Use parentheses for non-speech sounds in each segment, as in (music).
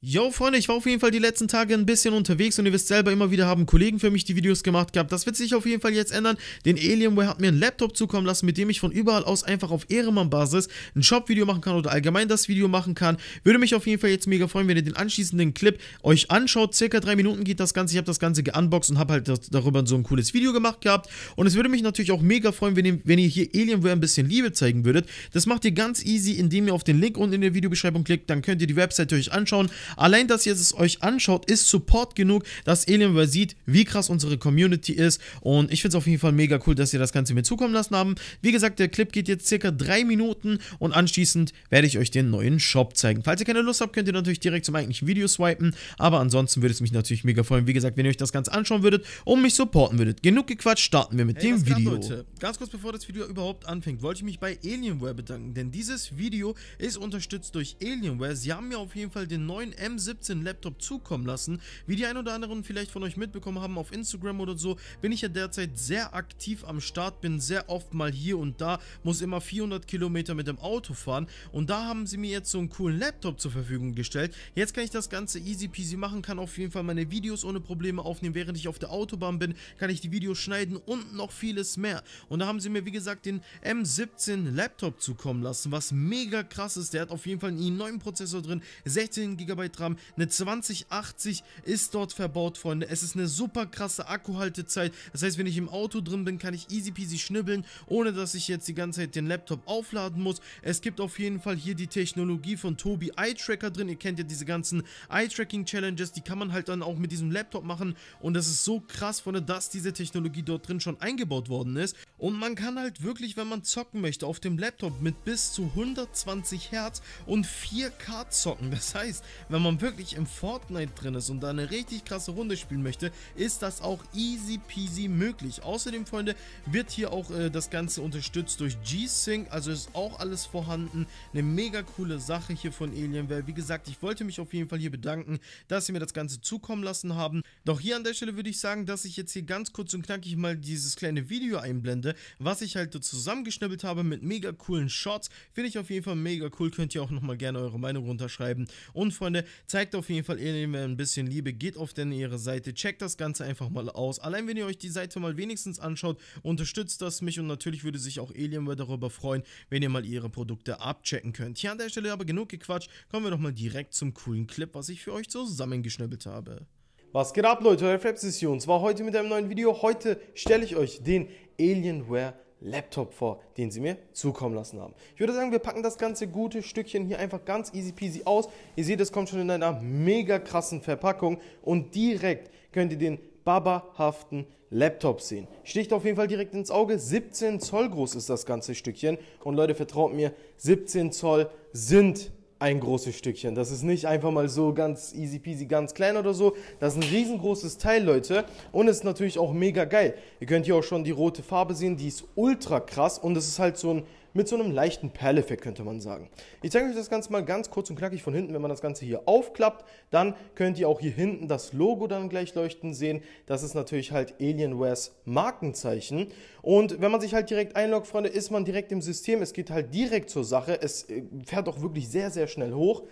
Yo Freunde, ich war auf jeden Fall die letzten Tage ein bisschen unterwegs und ihr wisst selber, immer wieder haben Kollegen für mich die Videos gemacht gehabt. Das wird sich auf jeden Fall jetzt ändern, denn Alienware hat mir einen Laptop zukommen lassen, mit dem ich von überall aus einfach auf ehremann basis ein Shop-Video machen kann oder allgemein das Video machen kann. Würde mich auf jeden Fall jetzt mega freuen, wenn ihr den anschließenden Clip euch anschaut. Circa drei Minuten geht das Ganze. Ich habe das Ganze geunboxed und habe halt darüber so ein cooles Video gemacht gehabt. Und es würde mich natürlich auch mega freuen, wenn ihr, wenn ihr hier Alienware ein bisschen Liebe zeigen würdet. Das macht ihr ganz easy, indem ihr auf den Link unten in der Videobeschreibung klickt. Dann könnt ihr die Webseite euch anschauen Allein, dass ihr es euch anschaut, ist Support genug, dass Alienware sieht, wie krass unsere Community ist. Und ich finde es auf jeden Fall mega cool, dass ihr das Ganze mir zukommen lassen haben. Wie gesagt, der Clip geht jetzt circa drei Minuten und anschließend werde ich euch den neuen Shop zeigen. Falls ihr keine Lust habt, könnt ihr natürlich direkt zum eigentlichen Video swipen. Aber ansonsten würde es mich natürlich mega freuen, wie gesagt, wenn ihr euch das Ganze anschauen würdet und mich supporten würdet. Genug gequatscht, starten wir mit hey, dem Video. Leute? Ganz kurz bevor das Video überhaupt anfängt, wollte ich mich bei Alienware bedanken, denn dieses Video ist unterstützt durch Alienware. Sie haben mir auf jeden Fall den neuen M17 Laptop zukommen lassen. Wie die ein oder anderen vielleicht von euch mitbekommen haben auf Instagram oder so, bin ich ja derzeit sehr aktiv am Start, bin sehr oft mal hier und da, muss immer 400 Kilometer mit dem Auto fahren und da haben sie mir jetzt so einen coolen Laptop zur Verfügung gestellt. Jetzt kann ich das Ganze easy peasy machen, kann auf jeden Fall meine Videos ohne Probleme aufnehmen, während ich auf der Autobahn bin, kann ich die Videos schneiden und noch vieles mehr. Und da haben sie mir wie gesagt den M17 Laptop zukommen lassen, was mega krass ist. Der hat auf jeden Fall einen i9 Prozessor drin, 16 GB RAM. Eine 2080 ist dort verbaut, Freunde. Es ist eine super krasse Akkuhaltezeit. Das heißt, wenn ich im Auto drin bin, kann ich easy peasy schnibbeln, ohne dass ich jetzt die ganze Zeit den Laptop aufladen muss. Es gibt auf jeden Fall hier die Technologie von Tobi Eye Tracker drin. Ihr kennt ja diese ganzen Eye Tracking Challenges. Die kann man halt dann auch mit diesem Laptop machen. Und das ist so krass, Freunde, dass diese Technologie dort drin schon eingebaut worden ist. Und man kann halt wirklich, wenn man zocken möchte, auf dem Laptop mit bis zu 120 Hertz und 4K zocken. Das heißt, wenn wenn man wirklich im Fortnite drin ist und da eine richtig krasse Runde spielen möchte, ist das auch easy peasy möglich. Außerdem, Freunde, wird hier auch äh, das Ganze unterstützt durch G-Sync, also ist auch alles vorhanden. Eine mega coole Sache hier von Alienware. Wie gesagt, ich wollte mich auf jeden Fall hier bedanken, dass sie mir das Ganze zukommen lassen haben. Doch hier an der Stelle würde ich sagen, dass ich jetzt hier ganz kurz und knackig mal dieses kleine Video einblende, was ich halt zusammengeschnibbelt habe mit mega coolen Shots. Finde ich auf jeden Fall mega cool, könnt ihr auch nochmal gerne eure Meinung runterschreiben. Und Freunde, Zeigt auf jeden Fall Alienware ein bisschen Liebe, geht auf denn ihre Seite, checkt das Ganze einfach mal aus. Allein wenn ihr euch die Seite mal wenigstens anschaut, unterstützt das mich und natürlich würde sich auch Alienware darüber freuen, wenn ihr mal ihre Produkte abchecken könnt. Hier an der Stelle aber genug gequatscht, kommen wir doch mal direkt zum coolen Clip, was ich für euch zusammengeschnibbelt habe. Was geht ab Leute, euer Flaps ist hier und zwar heute mit einem neuen Video. Heute stelle ich euch den Alienware Laptop vor, den sie mir zukommen lassen haben. Ich würde sagen, wir packen das ganze gute Stückchen hier einfach ganz easy peasy aus. Ihr seht, es kommt schon in einer mega krassen Verpackung und direkt könnt ihr den babahaften Laptop sehen. Sticht auf jeden Fall direkt ins Auge. 17 Zoll groß ist das ganze Stückchen und Leute, vertraut mir, 17 Zoll sind ein großes Stückchen. Das ist nicht einfach mal so ganz easy peasy, ganz klein oder so. Das ist ein riesengroßes Teil, Leute. Und es ist natürlich auch mega geil. Ihr könnt hier auch schon die rote Farbe sehen, die ist ultra krass. Und es ist halt so ein mit so einem leichten Perleffekt, könnte man sagen. Ich zeige euch das Ganze mal ganz kurz und knackig von hinten. Wenn man das Ganze hier aufklappt, dann könnt ihr auch hier hinten das Logo dann gleich leuchten sehen. Das ist natürlich halt Alienwares Markenzeichen. Und wenn man sich halt direkt einloggt, Freunde, ist man direkt im System. Es geht halt direkt zur Sache. Es äh, fährt auch wirklich sehr, sehr schnell hoch.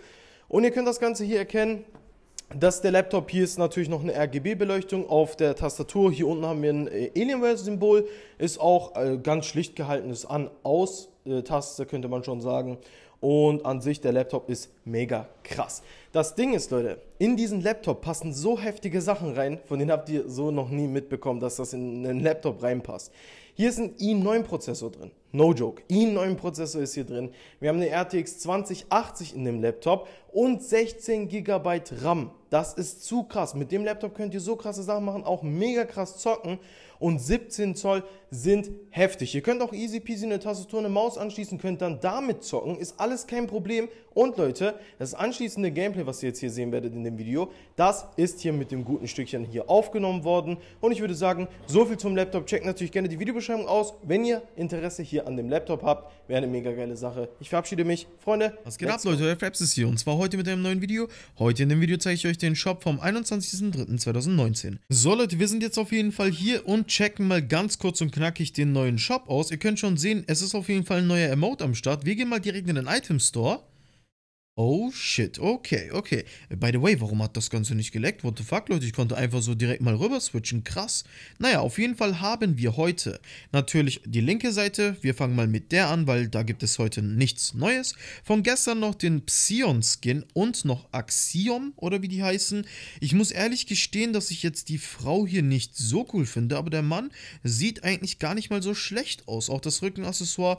Und ihr könnt das Ganze hier erkennen, dass der Laptop hier ist natürlich noch eine RGB-Beleuchtung auf der Tastatur. Hier unten haben wir ein äh, Alienware-Symbol. Ist auch äh, ganz schlicht gehaltenes An-Aus-Taste, äh, könnte man schon sagen. Und an sich, der Laptop ist mega krass. Das Ding ist, Leute, in diesen Laptop passen so heftige Sachen rein, von denen habt ihr so noch nie mitbekommen, dass das in einen Laptop reinpasst. Hier ist ein i9-Prozessor drin. No joke. i9-Prozessor ist hier drin. Wir haben eine RTX 2080 in dem Laptop und 16 GB RAM. Das ist zu krass. Mit dem Laptop könnt ihr so krasse Sachen machen, auch mega krass zocken und 17 Zoll sind heftig. Ihr könnt auch easy peasy eine Tastatur, eine Maus anschließen, könnt dann damit zocken, ist alles kein Problem. Und Leute, das anschließende Gameplay, was ihr jetzt hier sehen werdet in dem Video, das ist hier mit dem guten Stückchen hier aufgenommen worden. Und ich würde sagen, so viel zum Laptop. Checkt natürlich gerne die Videobeschreibung aus, wenn ihr Interesse hier an dem Laptop habt. Wäre eine mega geile Sache. Ich verabschiede mich. Freunde, was geht ab, Leute? Euer Fraps ist hier und zwar heute mit einem neuen Video. Heute in dem Video zeige ich euch den Shop vom 21.03.2019. So Leute, wir sind jetzt auf jeden Fall hier und checken mal ganz kurz und knackig den neuen Shop aus. Ihr könnt schon sehen, es ist auf jeden Fall ein neuer Emote am Start. Wir gehen mal direkt in den Item Store. Oh shit, okay, okay. By the way, warum hat das Ganze nicht geleckt? What the fuck, Leute? Ich konnte einfach so direkt mal rüber switchen. Krass. Naja, auf jeden Fall haben wir heute natürlich die linke Seite. Wir fangen mal mit der an, weil da gibt es heute nichts Neues. Von gestern noch den Psion-Skin und noch Axiom oder wie die heißen. Ich muss ehrlich gestehen, dass ich jetzt die Frau hier nicht so cool finde, aber der Mann sieht eigentlich gar nicht mal so schlecht aus. Auch das Rückenaccessoire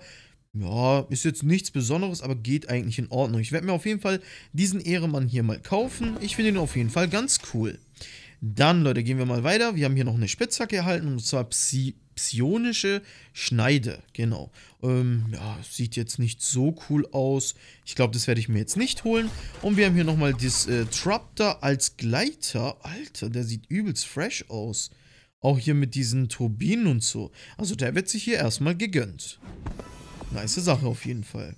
ja, ist jetzt nichts Besonderes, aber geht eigentlich in Ordnung. Ich werde mir auf jeden Fall diesen Ehremann hier mal kaufen. Ich finde ihn auf jeden Fall ganz cool. Dann, Leute, gehen wir mal weiter. Wir haben hier noch eine Spitzhacke erhalten, und zwar Psi psionische Schneide. Genau. Ähm, ja, sieht jetzt nicht so cool aus. Ich glaube, das werde ich mir jetzt nicht holen. Und wir haben hier nochmal das äh, Traptor als Gleiter. Alter, der sieht übelst fresh aus. Auch hier mit diesen Turbinen und so. Also der wird sich hier erstmal gegönnt. Nice Sache auf jeden Fall.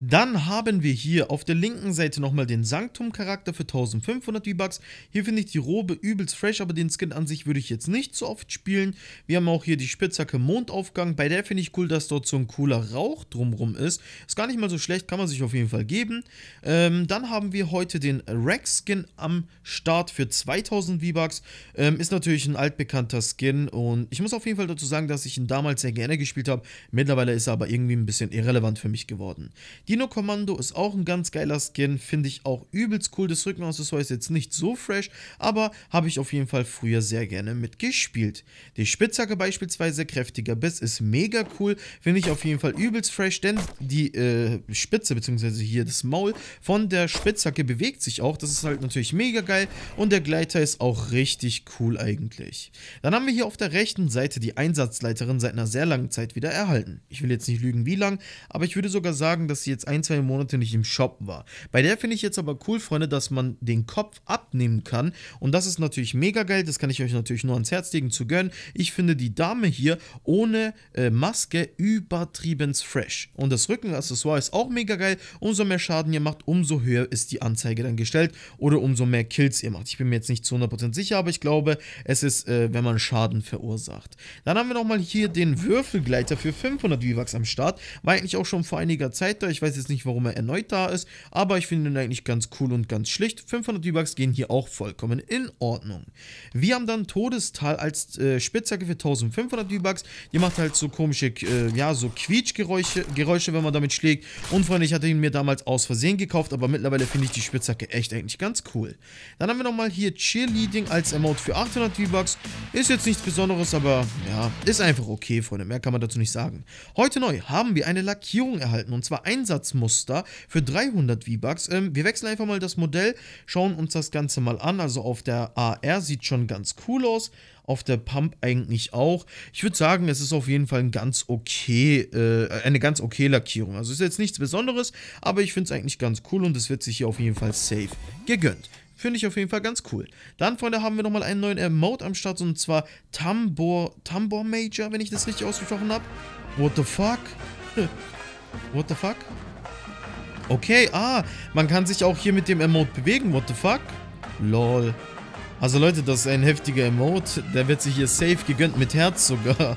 Dann haben wir hier auf der linken Seite nochmal den Sanktum-Charakter für 1500 V-Bucks. Hier finde ich die Robe übelst fresh, aber den Skin an sich würde ich jetzt nicht so oft spielen. Wir haben auch hier die Spitzhacke Mondaufgang. Bei der finde ich cool, dass dort so ein cooler Rauch drumrum ist. Ist gar nicht mal so schlecht, kann man sich auf jeden Fall geben. Ähm, dann haben wir heute den Rex-Skin am Start für 2000 V-Bucks. Ähm, ist natürlich ein altbekannter Skin und ich muss auf jeden Fall dazu sagen, dass ich ihn damals sehr gerne gespielt habe. Mittlerweile ist er aber irgendwie ein bisschen irrelevant für mich geworden. Dino Kommando ist auch ein ganz geiler Skin, finde ich auch übelst cool. Das Rückenaccessoire ist jetzt nicht so fresh, aber habe ich auf jeden Fall früher sehr gerne mitgespielt. Die Spitzhacke beispielsweise, kräftiger Biss, ist mega cool, finde ich auf jeden Fall übelst fresh, denn die äh, Spitze, beziehungsweise hier das Maul von der Spitzhacke bewegt sich auch. Das ist halt natürlich mega geil und der Gleiter ist auch richtig cool eigentlich. Dann haben wir hier auf der rechten Seite die Einsatzleiterin seit einer sehr langen Zeit wieder erhalten. Ich will jetzt nicht lügen, wie lang, aber ich würde sogar sagen, dass sie jetzt ein, zwei Monate nicht im Shop war. Bei der finde ich jetzt aber cool, Freunde, dass man den Kopf abnehmen kann. Und das ist natürlich mega geil. Das kann ich euch natürlich nur ans Herz legen zu gönnen. Ich finde die Dame hier ohne äh, Maske übertrieben fresh. Und das Rückenaccessoire ist auch mega geil. Umso mehr Schaden ihr macht, umso höher ist die Anzeige dann gestellt. Oder umso mehr Kills ihr macht. Ich bin mir jetzt nicht zu 100% sicher, aber ich glaube, es ist, äh, wenn man Schaden verursacht. Dann haben wir nochmal hier den Würfelgleiter für 500 Vivax am Start. War eigentlich auch schon vor einiger Zeit da. Ich weiß weiß jetzt nicht, warum er erneut da ist, aber ich finde ihn eigentlich ganz cool und ganz schlicht. 500 D-Bucks gehen hier auch vollkommen in Ordnung. Wir haben dann Todestal als äh, Spitzhacke für 1500 D-Bucks. Die macht halt so komische, äh, ja, so Quietschgeräusche, Geräusche, wenn man damit schlägt. Und Freunde, ich hatte ihn mir damals aus Versehen gekauft, aber mittlerweile finde ich die Spitzhacke echt eigentlich ganz cool. Dann haben wir nochmal hier Cheerleading als Emote für 800 d bucks Ist jetzt nichts Besonderes, aber ja, ist einfach okay, Freunde. Mehr kann man dazu nicht sagen. Heute neu haben wir eine Lackierung erhalten und zwar einsatz Einsatzmuster für 300 V-Bucks. Ähm, wir wechseln einfach mal das Modell, schauen uns das Ganze mal an. Also auf der AR sieht schon ganz cool aus, auf der Pump eigentlich auch. Ich würde sagen, es ist auf jeden Fall ein ganz okay, äh, eine ganz okay Lackierung. Also ist jetzt nichts Besonderes, aber ich finde es eigentlich ganz cool und es wird sich hier auf jeden Fall safe gegönnt. Finde ich auf jeden Fall ganz cool. Dann, Freunde, haben wir nochmal einen neuen Emote am Start und zwar Tambor, Tambor Major, wenn ich das richtig ausgesprochen habe. What the fuck? (laughs) What the fuck? Okay, ah, man kann sich auch hier mit dem Emote bewegen. What the fuck? Lol. Also Leute, das ist ein heftiger Emote. Der wird sich hier safe gegönnt mit Herz sogar.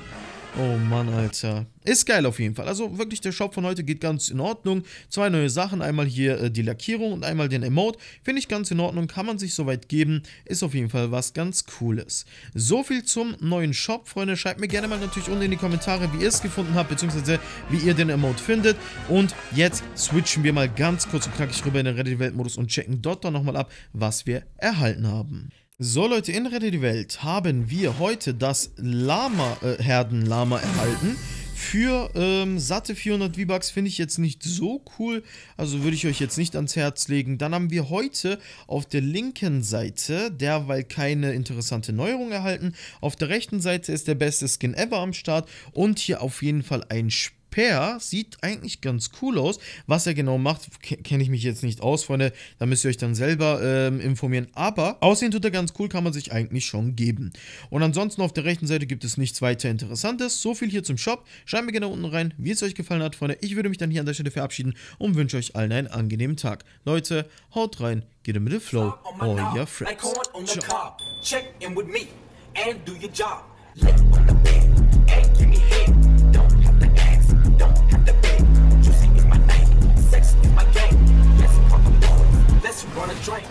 Oh Mann, Alter. Ist geil auf jeden Fall. Also wirklich, der Shop von heute geht ganz in Ordnung. Zwei neue Sachen, einmal hier äh, die Lackierung und einmal den Emote. Finde ich ganz in Ordnung, kann man sich soweit geben. Ist auf jeden Fall was ganz Cooles. So viel zum neuen Shop, Freunde. Schreibt mir gerne mal natürlich unten in die Kommentare, wie ihr es gefunden habt, beziehungsweise wie ihr den Emote findet. Und jetzt switchen wir mal ganz kurz und knackig rüber in den Reddit-Weltmodus und checken dort dann nochmal ab, was wir erhalten haben. So Leute, in Rede die Welt haben wir heute das Lama, äh, Herdenlama erhalten. Für ähm, satte 400 V-Bucks finde ich jetzt nicht so cool, also würde ich euch jetzt nicht ans Herz legen. Dann haben wir heute auf der linken Seite derweil keine interessante Neuerung erhalten. Auf der rechten Seite ist der beste Skin ever am Start und hier auf jeden Fall ein Spiel Repair sieht eigentlich ganz cool aus. Was er genau macht, kenne ich mich jetzt nicht aus, Freunde. Da müsst ihr euch dann selber ähm, informieren. Aber aussehen tut er ganz cool, kann man sich eigentlich schon geben. Und ansonsten auf der rechten Seite gibt es nichts weiter Interessantes. So viel hier zum Shop. Schreibt mir gerne unten rein, wie es euch gefallen hat, Freunde. Ich würde mich dann hier an der Stelle verabschieden und wünsche euch allen einen angenehmen Tag. Leute, haut rein, geht in the flow, all your friends. Ciao. Yes, run a train.